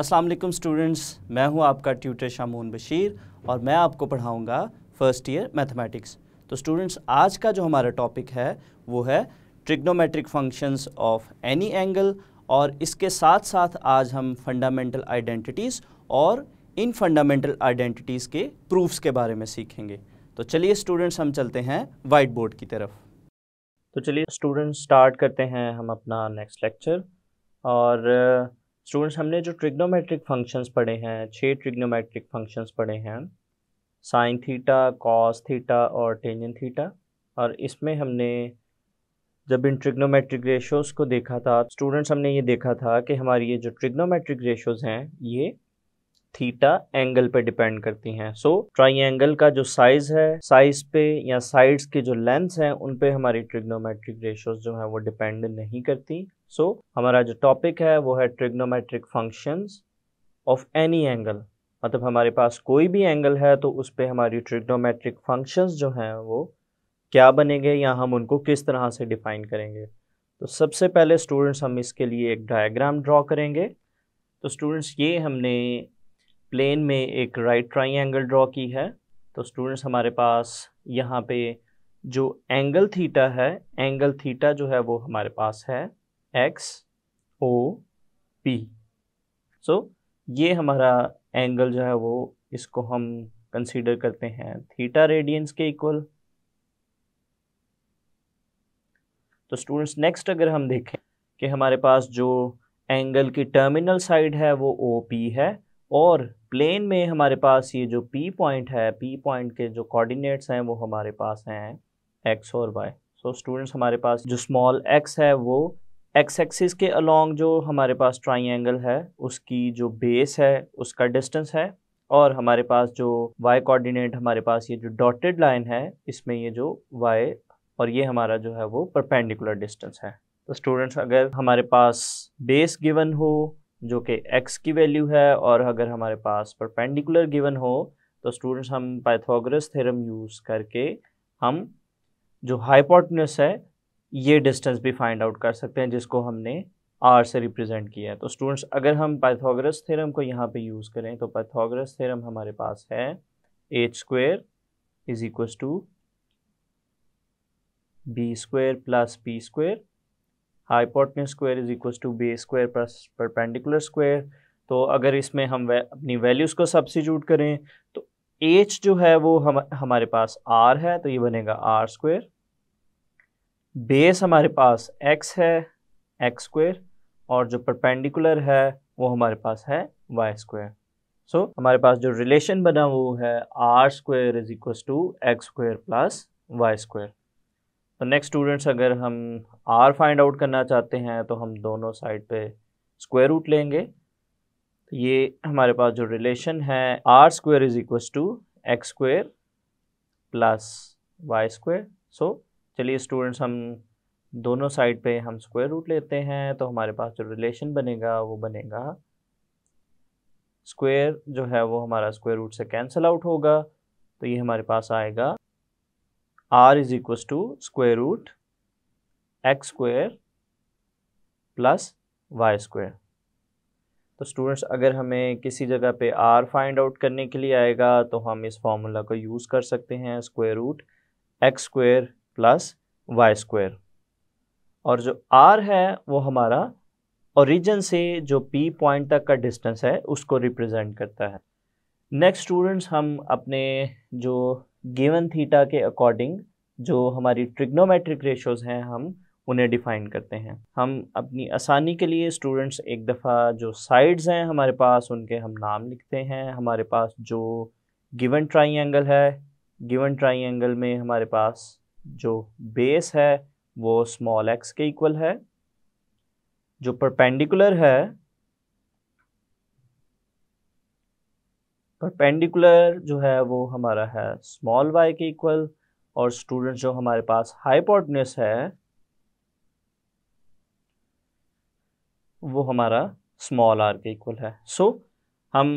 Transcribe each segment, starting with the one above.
Aslam students मैं हूं आपका ट्यूटर शामून बशीर और मैं आपको पढ़ाऊंगा फर्स्ट ईयर मैथमेटिक्स तो स्टूडेंट्स आज का जो हमारा टॉपिक है वो है trigonometric functions of any angle और इसके साथ साथ आज हम फंडामेंटल आइडेंटिटीज़ और इन फंडामेंटल आइडेंटिटीज़ के प्रूफ्स के बारे में सीखेंगे तो चलिए स्टूडेंट्स हम चलते हैं वाइट बोर्ड की तरफ तो चलिए स्टूडेंट्स स्टार्ट करते हैं हम अपना नेक्स्ट लेक्चर और स्टूडेंट्स हमने जो ट्रिग्नोमेट्रिक फंक्शंस पढ़े हैं छः ट्रिग्नोमेट्रिक फंक्शंस पढ़े हैं साइन थीटा कॉस थीटा और टेंजन थीटा और इसमें हमने जब इन ट्रिग्नोमेट्रिक रेशोज़ को देखा था स्टूडेंट्स हमने ये देखा था कि हमारी ये जो ट्रिग्नोमेट्रिक रेशोज़ हैं ये थीटा एंगल पे डिपेंड करती हैं सो ट्राइंगल का जो साइज है साइज पे या साइड्स के जो लेंथ हैं उन पे हमारी ट्रिग्नोमेट्रिक रेशोज जो है वो डिपेंड नहीं करती सो so, हमारा जो टॉपिक है वो है trigonometric functions of any angle मतलब हमारे पास कोई भी एंगल है तो उस पर हमारी ट्रिग्नोमेट्रिक फंक्शंस जो हैं वो क्या बनेंगे या हम उनको किस तरह से डिफाइन करेंगे तो सबसे पहले स्टूडेंट्स हम इसके लिए एक डायग्राम ड्रॉ करेंगे तो स्टूडेंट्स ये हमने प्लेन में एक राइट एंगल ड्रॉ की है तो स्टूडेंट्स हमारे पास यहाँ पे जो एंगल थीटा है एंगल थीटा जो है वो हमारे पास है एक्स ओ पी सो ये हमारा एंगल जो है वो इसको हम कंसीडर करते हैं थीटा रेडियंस के इक्वल तो स्टूडेंट्स नेक्स्ट अगर हम देखें कि हमारे पास जो एंगल की टर्मिनल साइड है वो ओ पी है और प्लेन में हमारे पास ये जो पी पॉइंट है पी पॉइंट के जो कोऑर्डिनेट्स हैं वो हमारे पास हैं एक्स और वाई सो स्टूडेंट्स हमारे पास जो स्मॉल एक्स है वो एक्स एक्सिस के अलोंग जो हमारे पास ट्राइंगल है उसकी जो बेस है उसका डिस्टेंस है और हमारे पास जो वाई कोऑर्डिनेट हमारे पास ये जो डॉटेड लाइन है इसमें ये जो वाई और ये हमारा जो है वो परपेंडिकुलर डिस्टेंस है तो स्टूडेंट्स अगर हमारे पास बेस गिवन हो जो कि एक्स की वैल्यू है और अगर हमारे पास परपेंडिकुलर गिवन हो तो स्टूडेंट्स हम पाइथोग्रस थेरम यूज़ करके हम जो हाइपोटनस है ये डिस्टेंस भी फाइंड आउट कर सकते हैं जिसको हमने आर से रिप्रेजेंट किया है तो स्टूडेंट्स अगर हम पाइथागोरस थ्योरम को यहाँ पे यूज़ करें तो पाइथागोरस थ्योरम हमारे पास है H square is equal to B square plus P square hypotenuse square is equal to B square plus perpendicular square तो अगर इसमें हम वै, अपनी वैल्यूज़ को सब्सिट्यूट करें तो एच जो है वो हम हमारे पास आर है तो ये बनेगा आर स्क्वेयर बेस हमारे पास x है एक्स स्क्वेयर और जो परपेंडिकुलर है वो हमारे पास है वाई स्क्वायर सो हमारे पास जो रिलेशन बना वो है R square is equal to x square plus y square तो नेक्स्ट स्टूडेंट्स अगर हम आर फाइंड आउट करना चाहते हैं तो हम दोनों साइड पे स्क्वेयर रूट लेंगे तो ये हमारे पास जो रिलेशन है R square is equal to x square plus y square so चलिए स्टूडेंट्स हम दोनों साइड पे हम स्क्वायर रूट लेते हैं तो हमारे पास जो रिलेशन बनेगा वो बनेगा स्क्वायर जो है वो हमारा स्क्वायर रूट से कैंसिल आउट होगा तो ये हमारे पास आएगा R is equal to square root x square plus y square तो स्टूडेंट्स अगर हमें किसी जगह पे आर फाइंड आउट करने के लिए आएगा तो हम इस फॉर्मूला को यूज़ कर सकते हैं square root x square plus y square और जो आर है वो हमारा ओरिजिन से जो पी पॉइंट तक का डिस्टेंस है उसको रिप्रेजेंट करता है नेक्स्ट स्टूडेंट्स हम अपने जो गिवन थीटा के अकॉर्डिंग जो हमारी ट्रिग्नोमेट्रिक रेशोज़ हैं हम उन्हें डिफ़ाइन करते हैं हम अपनी आसानी के लिए स्टूडेंट्स एक दफ़ा जो साइड्स हैं हमारे पास उनके हम नाम लिखते हैं हमारे पास जो गिवन ट्राइंगल है गिवन ट्राइंगल में हमारे पास जो बेस है वो स्मॉल एक्स के इक्वल है जो परपेंडिकुलर है परपेंडिकुलर जो है वो हमारा है स्मॉल वाई के इक्वल और स्टूडेंट जो हमारे पास हाइपोटनस है वो हमारा स्मॉल आर के इक्वल है सो so, हम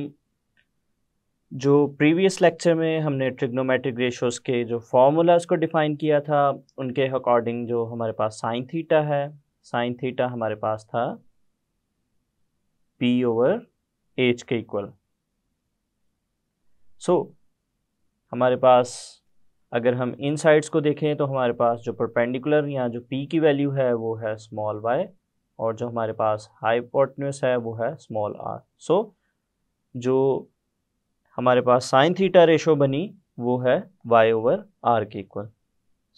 जो प्रीवियस लेक्चर में हमने ट्रिग्नोमेट्रिक रेशोस के जो फॉर्मूलाज को डिफ़ाइन किया था उनके अकॉर्डिंग जो हमारे पास साइन थीटा है साइन थीटा हमारे पास था पी ओवर एच के इक्वल सो so, हमारे पास अगर हम इन साइड्स को देखें तो हमारे पास जो परपेंडिकुलर या जो पी की वैल्यू है वो है स्मॉल वाई और जो हमारे पास हाईपोटन्यूस है वो है स्मॉल आर सो जो हमारे पास साइन थीटा रेशो बनी वो है वाई ओवर आर के इक्वल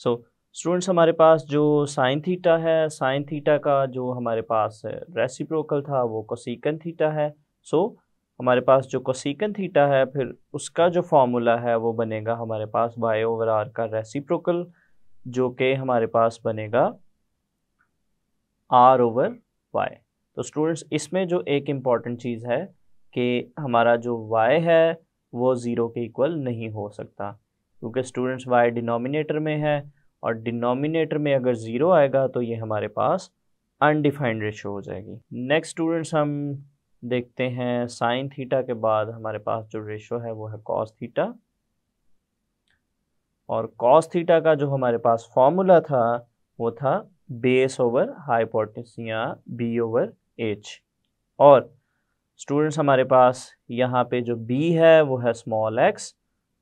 सो स्टूडेंट्स हमारे पास जो साइन थीटा है साइन थीटा का जो हमारे पास रेसिप्रोकल था वो कोसिकन थीटा है सो so, हमारे पास जो कोसिकन थीटा है फिर उसका जो फॉर्मूला है वो बनेगा हमारे पास वाई ओवर आर का रेसिप्रोकल जो कि हमारे पास बनेगा आर ओवर वाई तो स्टूडेंट्स इसमें जो एक इम्पॉर्टेंट चीज़ है कि हमारा जो वाई है वो ज़ीरो के इक्वल नहीं हो सकता क्योंकि स्टूडेंट्स वाई डिनोमिनेटर में है और डिनोमिनेटर में अगर ज़ीरो आएगा तो ये हमारे पास अनडिफाइंड रेशो हो जाएगी नेक्स्ट स्टूडेंट्स हम देखते हैं साइन थीटा के बाद हमारे पास जो रेशो है वो है कॉस थीटा और कॉस थीटा का जो हमारे पास फॉर्मूला था वो था बेस ओवर हाइपोटिस या बी ओवर एच और स्टूडेंट्स हमारे पास यहाँ पे जो बी है वो है स्मॉल एक्स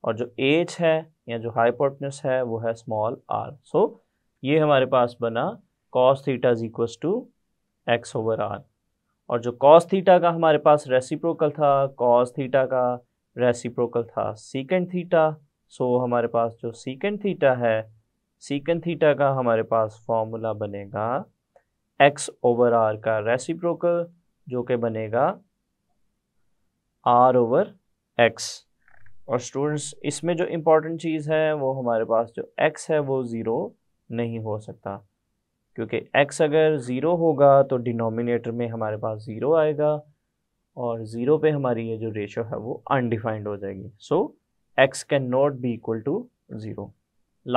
और जो एच है या जो हाइपोटनस है वो है स्मॉल आर सो ये हमारे पास बना cos theta is equal to x over R और जो कॉस थीटा का हमारे पास रेसिप्रोकल था कॉस थीटा का रेसिप्रोकल था सीकेंड थीटा सो हमारे पास जो सीकेंड थीटा है सीकेंड थीटा का हमारे पास फॉर्मूला बनेगा एक्स ओवर आर का रेसिप्रोकल जो कि बनेगा आर ओवर एक्स और स्टूडेंट्स इसमें जो इम्पोर्टेंट चीज़ है वो हमारे पास जो एक्स है वो ज़ीरो नहीं हो सकता क्योंकि एक्स अगर ज़ीरो होगा तो डिनोमिनेटर में हमारे पास ज़ीरो आएगा और ज़ीरो पे हमारी ये जो रेशो है वो अनडिफाइंड हो जाएगी so x can not be equal to zero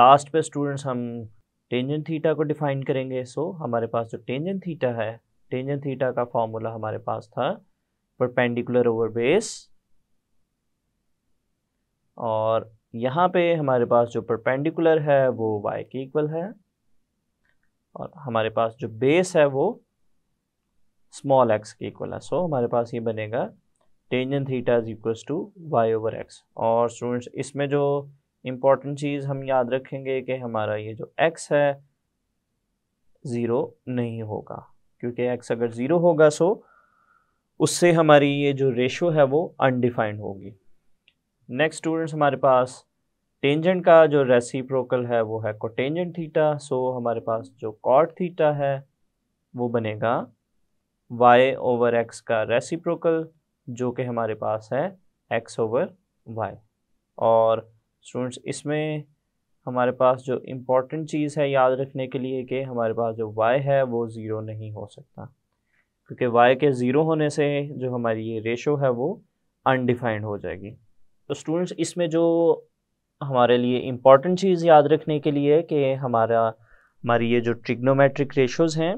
last पे स्टूडेंट्स हम टेंजन थीटा को डिफाइन करेंगे सो so, हमारे पास जो टेंजन थीटा है टेंजन थीटा का फॉर्मूला हमारे पास था परपेंडिकुलर ओवर बेस और यहाँ पे हमारे पास जो परपेंडिकुलर है वो y के इक्वल है और हमारे पास जो बेस है वो स्मॉल एक्स के इक्वल है सो हमारे पास ये बनेगा tangent theta is equal to y over x और स्टूडेंट्स इसमें जो इम्पॉर्टेंट चीज़ हम याद रखेंगे कि हमारा ये जो एक्स है ज़ीरो नहीं होगा क्योंकि एक्स अगर ज़ीरो होगा सो so, उससे हमारी ये जो रेशो है वो अनडिफाइंड होगी नेक्स्ट स्टूडेंट्स हमारे पास टेंजेंट का जो रेसिप्रोकल है वो है कोटेंजेंट थीटा सो हमारे पास जो कॉट थीटा है वो बनेगा वाई ओवर एक्स का रेसिप्रोकल जो कि हमारे पास है एक्स ओवर वाई और स्टूडेंट्स इसमें हमारे पास जो इम्पोर्टेंट चीज़ है याद रखने के लिए कि हमारे पास जो वाई है वो ज़ीरो नहीं हो सकता क्योंकि वाई के ज़ीरो होने से जो हमारी ये रेशो है वो अनडिफाइंड हो जाएगी तो स्टूडेंट्स इसमें जो हमारे लिए इम्पॉर्टेंट चीज़ याद रखने के लिए कि हमारा हमारी ये जो ट्रिग्नोमेट्रिक रेशोज़ हैं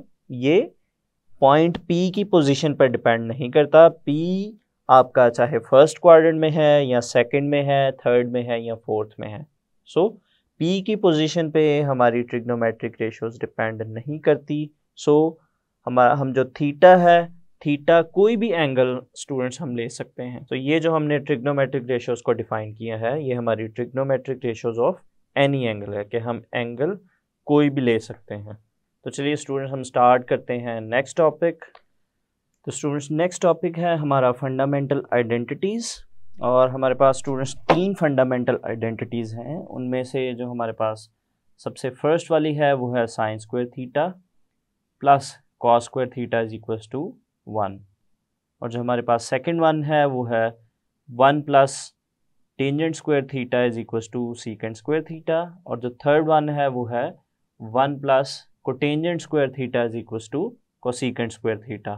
ये पॉइंट पी की पोजीशन पर डिपेंड नहीं करता पी आपका चाहे फर्स्ट क्वाड्रेंट में है या सेकंड में है थर्ड में है या फोर्थ में है सो so, पी की पोजीशन पे हमारी ट्रिग्नोमेट्रिक रेशोज़ डिपेंड नहीं करती सो so, हमारा हम जो थीटा है थीटा कोई भी एंगल स्टूडेंट्स हम ले सकते हैं तो ये जो हमने ट्रिग्नोमेट्रिक रेशोज़ को डिफाइन किया है ये हमारी trigonometric ratios of any angle है कि हम एंगल कोई भी ले सकते हैं तो चलिए स्टूडेंट्स हम स्टार्ट करते हैं नेक्स्ट टॉपिक तो स्टूडेंट्स नेक्स्ट टॉपिक है हमारा फंडामेंटल आइडेंटिटीज़ और हमारे पास स्टूडेंट्स तीन फंडामेंटल आइडेंटिटीज़ हैं उनमें से जो हमारे पास सबसे फर्स्ट वाली है वो है sines square theta plus cos square theta is equal to one और जो हमारे पास सेकेंड वन है वो है one plus tangent square theta is equal to secant square theta और जो थर्ड वन है वो है one plus cotangent square theta is equal to cosecant square theta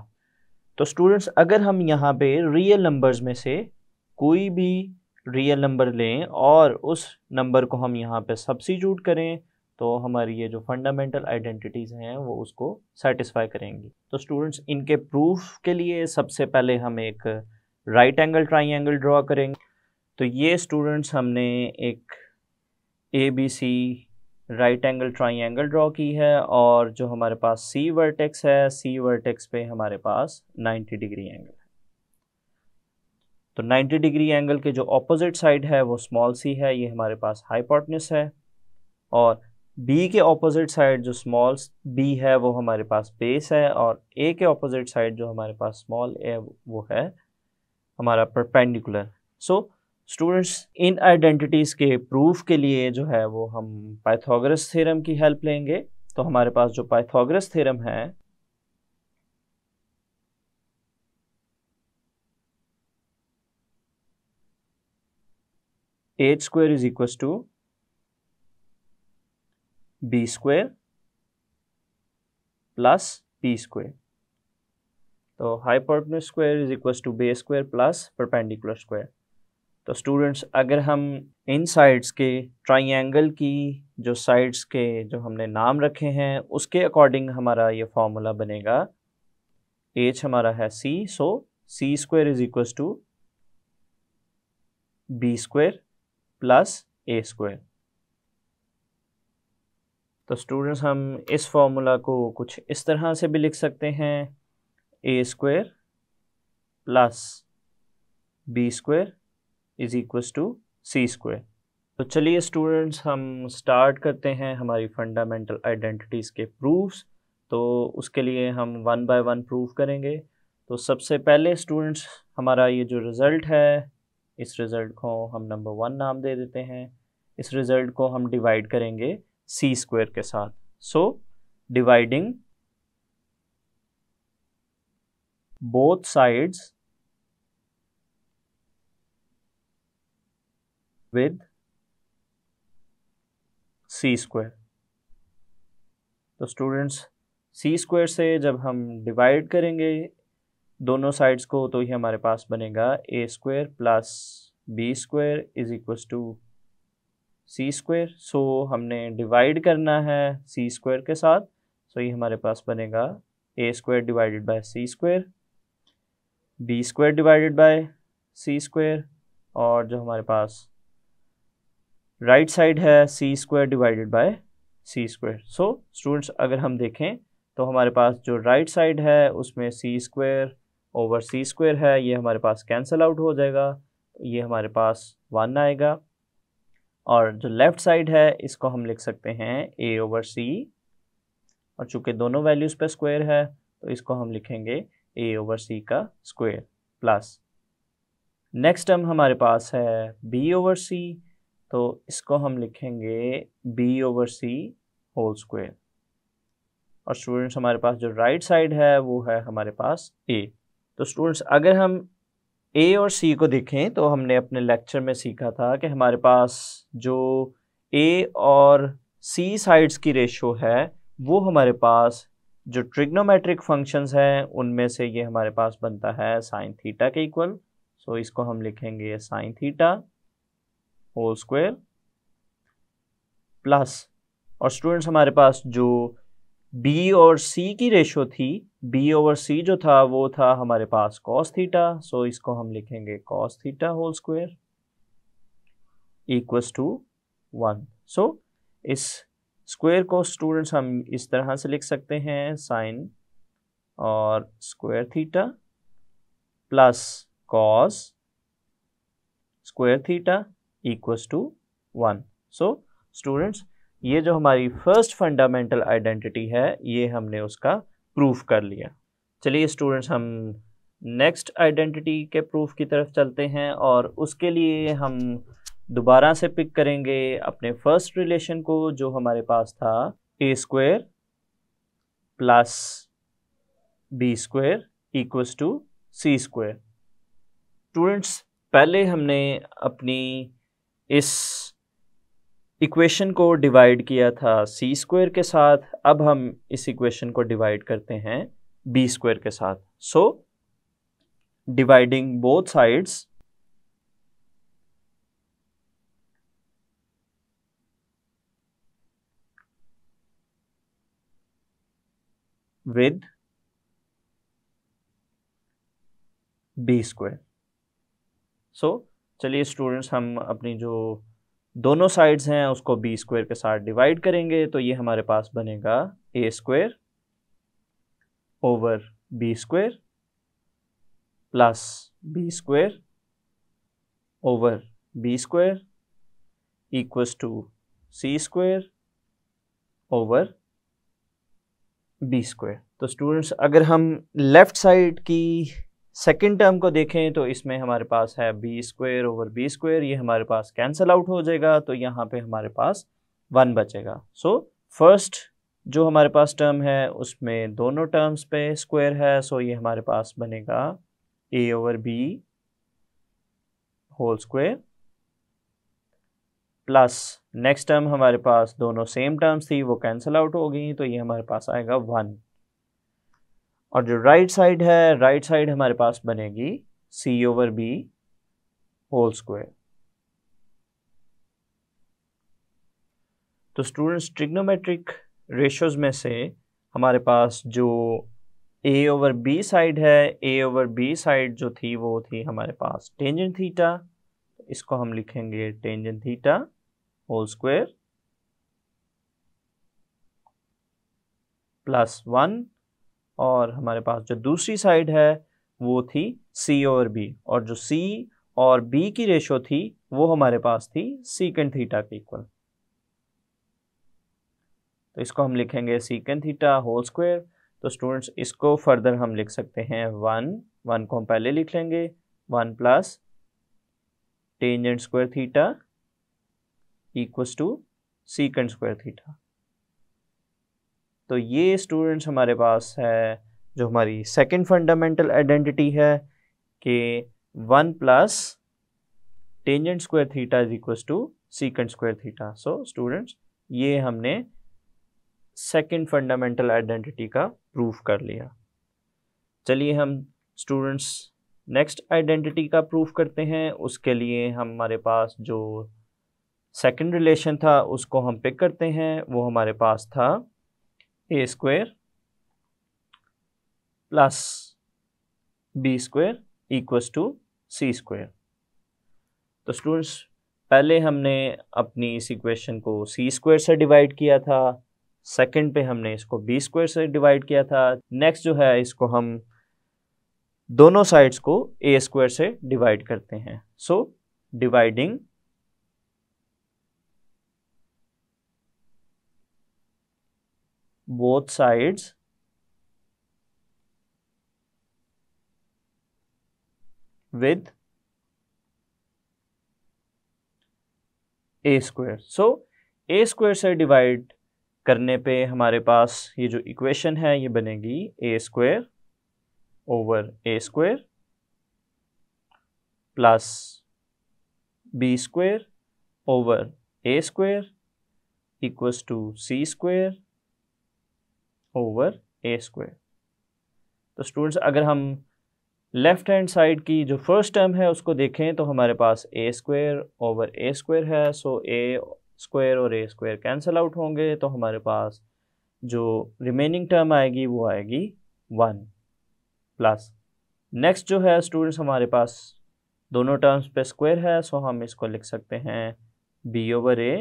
तो स्टूडेंट्स अगर हम यहाँ पे रियल नंबर्स में से कोई भी रियल नंबर लें और उस नंबर को हम यहाँ पे सब्सिट्यूट करें तो हमारी ये जो फंडामेंटल आइडेंटिटीज़ हैं वो उसको सेटिस्फाई करेंगी तो स्टूडेंट्स इनके प्रूफ के लिए सबसे पहले हम एक राइट एंगल ट्राइंगल ड्रॉ करेंगे तो ये स्टूडेंट्स हमने एक A B C right angle triangle draw की है और जो हमारे पास सी वर्टेक्स है सी वर्टेक्स पे हमारे पास 90 डिग्री एंगल है तो 90 डिग्री एंगल के जो ऑपोजिट साइड है वो स्मॉल सी है ये हमारे पास हाइपोटनिस है और बी के ऑपोजिट साइड जो स्मॉल बी है वो हमारे पास बेस है और ए के ऑपोजिट साइड जो हमारे पास स्मॉल ए वो है हमारा परपेंडिकुलर सो स्टूडेंट्स इन आइडेंटिटीज़ के प्रूफ के लिए जो है वो हम पाइथागोरस थ्योरम की हेल्प लेंगे तो हमारे पास जो पाइथागोरस थ्योरम है H square is equal to B square plus P square तो hypotenuse square is equal to B square plus perpendicular square तो स्टूडेंट्स अगर हम इन साइड्स के ट्राइंगल की जो साइड्स के जो हमने नाम रखे हैं उसके अकॉर्डिंग हमारा ये फॉर्मूला बनेगा एच हमारा है C so C square is equal to B square plus A square तो स्टूडेंट्स हम इस फार्मूला को कुछ इस तरह से भी लिख सकते हैं A square plus B square is equals to C square तो चलिए स्टूडेंट्स हम स्टार्ट करते हैं हमारी फंडामेंटल आइडेंटिटीज़ के प्रूफ्स तो उसके लिए हम वन बाय वन प्रूफ करेंगे तो सबसे पहले स्टूडेंट्स हमारा ये जो रिज़ल्ट है इस रिज़ल्ट को हम नंबर वन नाम दे देते हैं इस रिज़ल्ट को हम डिवाइड करेंगे सी स्क्वेयर के साथ so dividing both sides with C square तो स्टूडेंट्स सी स्क्वेयर से जब हम डिवाइड करेंगे दोनों साइड्स को तो ही हमारे पास बनेगा A square plus B square is equal to C square so हमने डिवाइड करना है सी स्क्वेयर के साथ सो so ये हमारे पास बनेगा A square divided by C square B square divided by C square और जो हमारे पास राइट right साइड है C square divided by C square so students अगर हम देखें तो हमारे पास जो राइट right साइड है उसमें C square over C square है ये हमारे पास कैंसल आउट हो जाएगा ये हमारे पास वन आएगा और जो लेफ़्ट साइड है इसको हम लिख सकते हैं ए ओवर सी और चूंकि दोनों वैल्यूज़ पे स्क्वायर है तो इसको हम लिखेंगे ए ओवर सी का स्क्वायर प्लस नेक्स्ट टर्म हमारे पास है बी ओवर सी तो इसको हम लिखेंगे B over C whole square और स्टूडेंट्स हमारे पास जो राइट right साइड है वो है हमारे पास ए तो स्टूडेंट्स अगर हम ए और सी को देखें तो हमने अपने लेक्चर में सीखा था कि हमारे पास जो ए और सी साइड्स की रेशो है वो हमारे पास जो ट्रिग्नोमेट्रिक फंक्शंस हैं उनमें से ये हमारे पास बनता है साइन थीटा के इक्वल सो इसको हम लिखेंगे sine theta whole square plus और स्टूडेंट्स हमारे पास जो बी और सी की रेशो थी बी ओवर सी जो था वो था हमारे पास कॉस थीटा सो इसको हम लिखेंगे cos theta whole square equals to one so इस स्क्वेयर को स्टूडेंट्स हम इस तरह से लिख सकते हैं साइन और square theta plus cos square theta equals to one so students ये जो हमारी फर्स्ट फंडामेंटल आइडेंटिटी है ये हमने उसका प्रूफ कर लिया चलिए स्टूडेंट्स हम नेक्स्ट आइडेंटिटी के प्रूफ की तरफ चलते हैं और उसके लिए हम दोबारा से पिक करेंगे अपने फर्स्ट रिलेशन को जो हमारे पास था A square plus B square equals to C square students पहले हमने अपनी इस इक्वेशन को डिवाइड किया था सी स्क्वायर के साथ अब हम इस इक्वेशन को डिवाइड करते हैं बी स्क्वायर के साथ so dividing both sides with B square so चलिए स्टूडेंट्स हम अपनी जो दोनों साइड्स हैं उसको बी स्क्वायर के साथ डिवाइड करेंगे तो ये हमारे पास बनेगा A square over B square plus B square over B square equals to C square over B square तो स्टूडेंट्स अगर हम लेफ़्ट साइड की सेकेंड टर्म को देखें तो इसमें हमारे पास है B square over B square ये हमारे पास कैंसिल आउट हो जाएगा तो यहाँ पे हमारे पास वन बचेगा सो फर्स्ट जो हमारे पास टर्म है उसमें दोनों टर्म्स पे स्क्वेयर है सो ये हमारे पास बनेगा A over B whole square plus next term हमारे पास दोनों सेम टर्म्स थी वो कैंसिल आउट हो गई तो ये हमारे पास आएगा वन और जो राइट साइड है राइट साइड हमारे पास बनेगी C over B whole square तो स्टूडेंट्स ट्रिग्नोमेट्रिक रेशियोज में से हमारे पास जो a ओवर बी साइड है ए ओवर बी साइड जो थी वो थी हमारे पास टेंजेंट थीटा इसको हम लिखेंगे tangent theta whole square plus one और हमारे पास जो दूसरी साइड है वो थी सी और बी और जो सी और बी की रेशो थी वो हमारे पास थी सीकेंड थीटा के इक्वल तो इसको हम लिखेंगे सीकेंड थीटा होल स्क्वायर तो स्टूडेंट्स इसको फर्दर हम लिख सकते हैं वन वन को हम पहले लिख लेंगे one plus tangent square theta equals to secant square theta तो ये स्टूडेंट्स हमारे पास है जो हमारी सेकंड फंडामेंटल आइडेंटिटी है कि one plus tangent square theta is equal to secant square theta so students ये हमने सेकंड फंडामेंटल आइडेंटिटी का प्रूफ कर लिया चलिए हम स्टूडेंट्स नेक्स्ट आइडेंटिटी का प्रूफ करते हैं उसके लिए हमारे पास जो सेकंड रिलेशन था उसको हम पिक करते हैं वो हमारे पास था A square plus B square equals to C square तो स्टूडेंट्स पहले हमने अपनी इस इक्वेशन को सी स्क्वायर से डिवाइड किया था सेकंड पे हमने इसको बी स्क्वायर से डिवाइड किया था नेक्स्ट जो है इसको हम दोनों साइड्स को ए स्क्वायर से डिवाइड करते हैं so dividing both sides with A square so A square से डिवाइड करने पे हमारे पास ये जो इक्वेशन है ये बनेगी A square over A square plus B square over A square equals to C square over A square तो स्टूडेंट्स अगर हम लेफ़्ट हैंड साइड की जो फर्स्ट टर्म है उसको देखें तो हमारे पास A square over A square है सो ए स्क्वायर और ए स्क्वायर कैंसिल आउट होंगे तो हमारे पास जो रिमेनिंग टर्म आएगी वो आएगी वन प्लस नेक्स्ट जो है स्टूडेंट्स हमारे पास दोनों टर्म्स पे स्क्वायर है सो हम इसको लिख सकते हैं B over A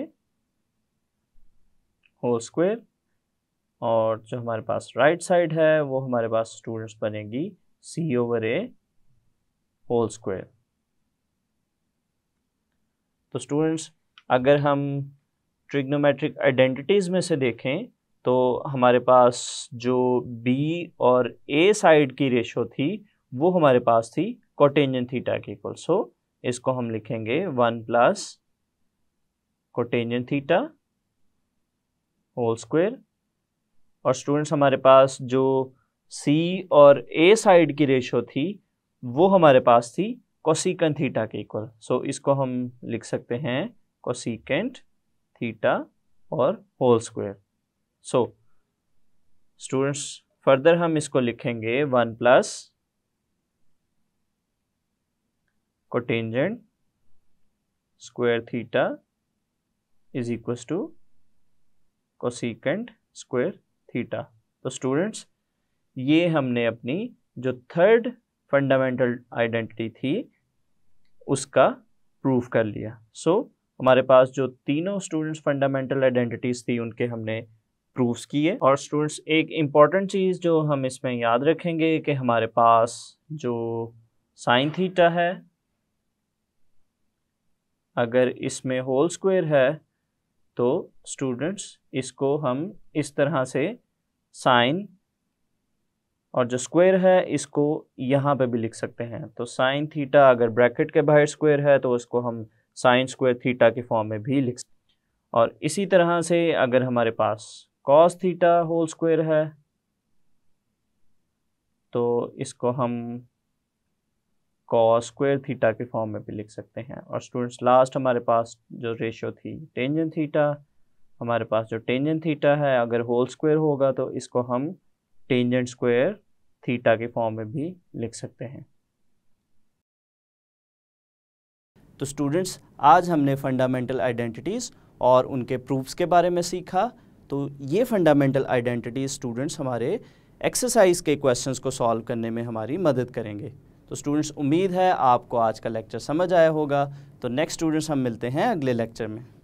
whole square और जो हमारे पास राइट right साइड है वो हमारे पास स्टूडेंट्स बनेगी C over A whole square तो स्टूडेंट्स अगर हम ट्रिग्नोमेट्रिक आइडेंटिटीज़ में से देखें तो हमारे पास जो बी और ए साइड की रेशो थी वो हमारे पास थी कोटेंजन थीटा के इक्वल सो इसको हम लिखेंगे one plus cotangent theta whole square और स्टूडेंट्स हमारे पास जो सी और ए साइड की रेशो थी वो हमारे पास थी कोसिकन थीटा के इक्वल सो so, इसको हम लिख सकते हैं कोसिकेंट थीटा और whole square so students further हम इसको लिखेंगे one plus cotangent square theta is equal to cosecant square theta तो स्टूडेंट्स ये हमने अपनी जो थर्ड फंडामेंटल आइडेंटिटी थी उसका प्रूफ कर लिया सो so, हमारे पास जो तीनों स्टूडेंट्स फंडामेंटल आइडेंटिटीज़ थी उनके हमने प्रूफ्स किए और स्टूडेंट्स एक इम्पॉर्टेंट चीज़ जो हम इसमें याद रखेंगे कि हमारे पास जो साइन थीटा है अगर इसमें होल स्क्वायर है तो स्टूडेंट्स इसको हम इस तरह से साइन और जो स्क्वायर है इसको यहाँ पे भी लिख सकते हैं तो साइन थीटा अगर ब्रैकेट के बाहर स्क्वायर है तो उसको हम साइन स्क्वायर थीटा के फॉर्म में भी लिख सकते और इसी तरह से अगर हमारे पास कॉस थीटा होल स्क्वायर है तो इसको हम कॉस स्क्वेयर थीटा के फॉर्म में भी लिख सकते हैं और स्टूडेंट्स लास्ट हमारे पास जो रेशियो थी टेंजन थीटा हमारे पास जो टेंजन थीटा है अगर होल स्क्वायर होगा तो इसको हम टेंजेंट स्क्वायर थीटा के फॉर्म में भी लिख सकते हैं तो स्टूडेंट्स आज हमने फंडामेंटल आइडेंटिटीज़ और उनके प्रूफ्स के बारे में सीखा तो ये फंडामेंटल आइडेंटिटीज़ स्टूडेंट्स हमारे एक्सरसाइज के क्वेश्चंस को सॉल्व करने में हमारी मदद करेंगे तो स्टूडेंट्स उम्मीद है आपको आज का लेक्चर समझ आया होगा तो नेक्स्ट स्टूडेंट्स हम मिलते हैं अगले लेक्चर में